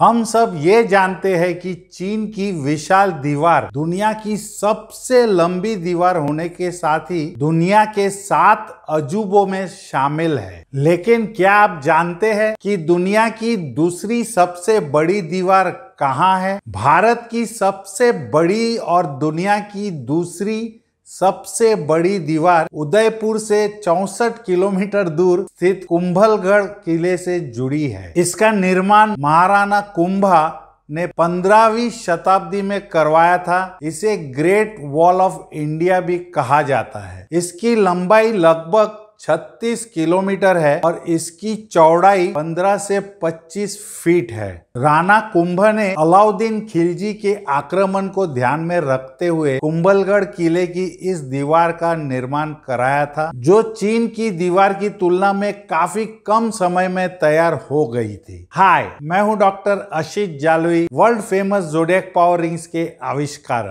हम सब ये जानते हैं कि चीन की विशाल दीवार दुनिया की सबसे लंबी दीवार होने के साथ ही दुनिया के सात अजूबों में शामिल है लेकिन क्या आप जानते हैं कि दुनिया की दूसरी सबसे बड़ी दीवार कहाँ है भारत की सबसे बड़ी और दुनिया की दूसरी सबसे बड़ी दीवार उदयपुर से चौसठ किलोमीटर दूर स्थित कुंभलगढ़ किले से जुड़ी है इसका निर्माण महाराणा कुंभा ने 15वीं शताब्दी में करवाया था इसे ग्रेट वॉल ऑफ इंडिया भी कहा जाता है इसकी लंबाई लगभग 36 किलोमीटर है और इसकी चौड़ाई 15 से 25 फीट है राणा कुंभ ने अलाउद्दीन खिलजी के आक्रमण को ध्यान में रखते हुए कुंभलगढ़ किले की इस दीवार का निर्माण कराया था जो चीन की दीवार की तुलना में काफी कम समय में तैयार हो गई थी हाय मैं हूं doctor Ashit Jalvi world famous zodiac power rings के आविष्कारक